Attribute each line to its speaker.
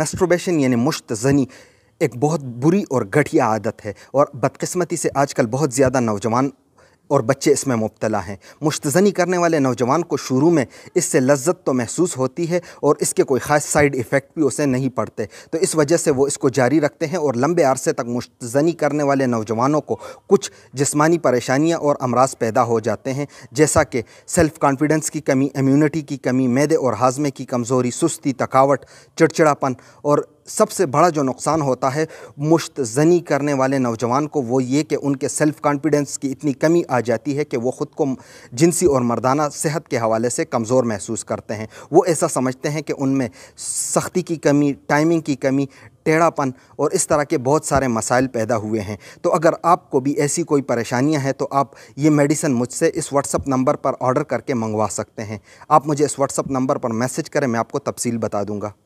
Speaker 1: मेस्ट्रोबेशन यानी मुश्त जनी एक बहुत बुरी और घटिया आदत है और बदकिस्मती से आजकल बहुत ज़्यादा नौजवान और बच्चे इसमें मुबतला हैं मुश्तनी करने वाले नौजवान को शुरू में इससे लज्जत तो महसूस होती है और इसके कोई ख़ास साइड इफ़ेक्ट भी उसे नहीं पड़ते तो इस वजह से वो इसको जारी रखते हैं और लंबे अरसे तक मुश्तनी करने वाले नौजवानों को कुछ जिसमानी परेशानियाँ और अमराज पैदा हो जाते हैं जैसा कि सेल्फ़ कॉन्फिडेंस की कमी इम्यूनिटी की कमी मैदे और हाजमे की कमज़ोरी सुस्ती थकावट चिड़चिड़ापन और सबसे बड़ा जो नुकसान होता है मुश्त जनी करने वाले नौजवान को वो ये कि उनके सेल्फ़ कॉन्फिडेंस की इतनी कमी आ जाती है कि वो ख़ुद को जिनसी और मर्दाना सेहत के हवाले से कमज़ोर महसूस करते हैं वो ऐसा समझते हैं कि उनमें सख्ती की कमी टाइमिंग की कमी टेढ़ापन और इस तरह के बहुत सारे मसाइल पैदा हुए हैं तो अगर आपको भी ऐसी कोई परेशानियां हैं तो आप ये मेडिसन मुझसे इस व्हाट्सअप नंबर पर ऑर्डर करके मंगवा सकते हैं आप मुझे इस व्हाट्सअप नंबर पर मैसेज करें मैं आपको तफसील बता दूँगा